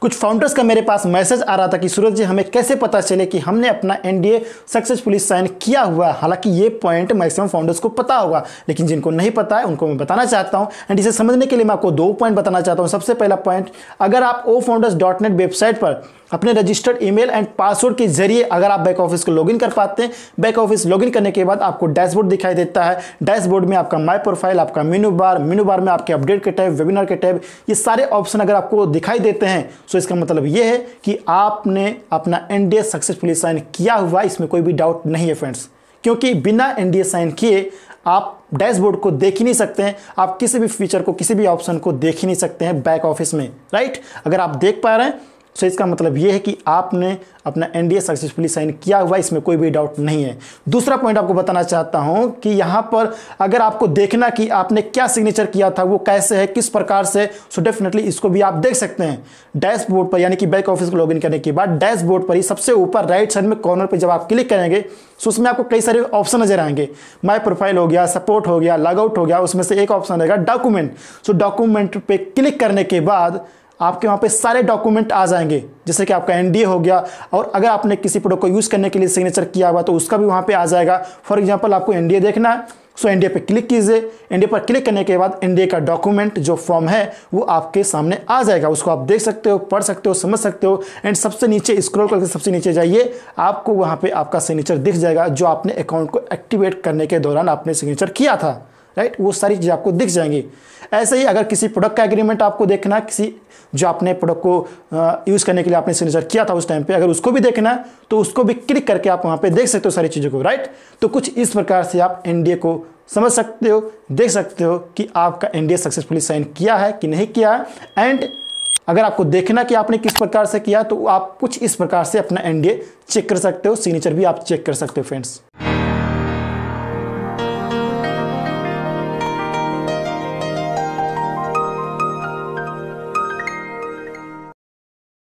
कुछ फाउंडर्स का मेरे पास मैसेज आ रहा था कि सूरज जी हमें कैसे पता चले कि हमने अपना एनडीए सक्सेसफुली साइन किया हुआ है हालांकि ये पॉइंट मैक्सिमम फाउंडर्स को पता होगा लेकिन जिनको नहीं पता है उनको मैं बताना चाहता हूँ एंड इसे समझने के लिए मैं आपको दो पॉइंट बताना चाहता हूँ सबसे पहला पॉइंट अगर आप O founders dot net website पर अपने रजिस्टर्ड ईमेल एंड पासवर्ड के जरिए अगर आप बैक ऑफिस को लॉगिन कर पाते हैं बैक ऑफिस लॉगिन करने के बाद आपको डैशबोर्ड दिखाई देता है डैशबोर्ड में आपका माय प्रोफाइल आपका मेनू बार मेनू बार में आपके अपडेट के टैब वेबिनार के टैब ये सारे ऑप्शन अगर आपको दिखाई देते हैं सो इसका मतलब ये है कि आपने अपना एन सक्सेसफुली साइन किया हुआ इसमें कोई भी डाउट नहीं है फ्रेंड्स क्योंकि बिना एन साइन किए आप डैशबोर्ड को देख ही नहीं सकते हैं आप किसी भी फीचर को किसी भी ऑप्शन को देख ही नहीं सकते हैं बैक ऑफिस में राइट अगर आप देख पा रहे हैं सो इसका मतलब ये है कि आपने अपना एनडीए सक्सेसफुली साइन किया हुआ इसमें कोई भी डाउट नहीं है दूसरा पॉइंट आपको बताना चाहता हूँ कि यहाँ पर अगर आपको देखना कि आपने क्या सिग्नेचर किया था वो कैसे है किस प्रकार से सो डेफिनेटली इसको भी आप देख सकते हैं डैशबोर्ड पर यानी कि बैक ऑफिस को लॉगिन करने के बाद डैशबोर्ड पर ही सबसे ऊपर राइट साइड में कॉर्नर पर जब आप क्लिक करेंगे सो उसमें आपको कई सारे ऑप्शन नजर आएंगे माई प्रोफाइल हो गया सपोर्ट हो गया लॉगआउट हो गया उसमें से एक ऑप्शन रहेगा डॉक्यूमेंट सो डॉक्यूमेंट पर क्लिक करने के बाद आपके वहाँ पे सारे डॉक्यूमेंट आ जाएंगे जैसे कि आपका एनडीए हो गया और अगर आपने किसी प्रोडक्ट को यूज़ करने के लिए सिग्नेचर किया हुआ तो उसका भी वहाँ पे आ जाएगा फॉर एग्जांपल आपको एनडीए देखना है सो एनडीए पे क्लिक कीजिए एनडीए पर क्लिक करने के बाद एनडीए का डॉक्यूमेंट जो फॉर्म है वो आपके सामने आ जाएगा उसको आप देख सकते हो पढ़ सकते हो समझ सकते हो एंड सबसे नीचे स्क्रोल करके सबसे नीचे जाइए आपको वहाँ पर आपका सिग्नेचर दिख जाएगा जो आपने अकाउंट को एक्टिवेट करने के दौरान आपने सिग्नेचर किया था राइट वो सारी चीज़ें आपको दिख जाएंगी ऐसे ही अगर किसी प्रोडक्ट का एग्रीमेंट आपको देखना है किसी जो आपने प्रोडक्ट को यूज़ करने के लिए आपने सिग्नेचर किया था उस टाइम पे अगर उसको भी देखना है तो उसको भी क्लिक करके आप वहाँ पे देख सकते हो सारी चीज़ों को राइट तो कुछ इस प्रकार से आप एनडीए को समझ सकते हो देख सकते हो कि आपका एनडीए सक्सेसफुली साइन किया है कि नहीं किया है एंड अगर आपको देखना कि आपने किस प्रकार से किया तो आप कुछ इस प्रकार से अपना एनडीए चेक कर सकते हो सिग्नेचर भी आप चेक कर सकते हो फ्रेंड्स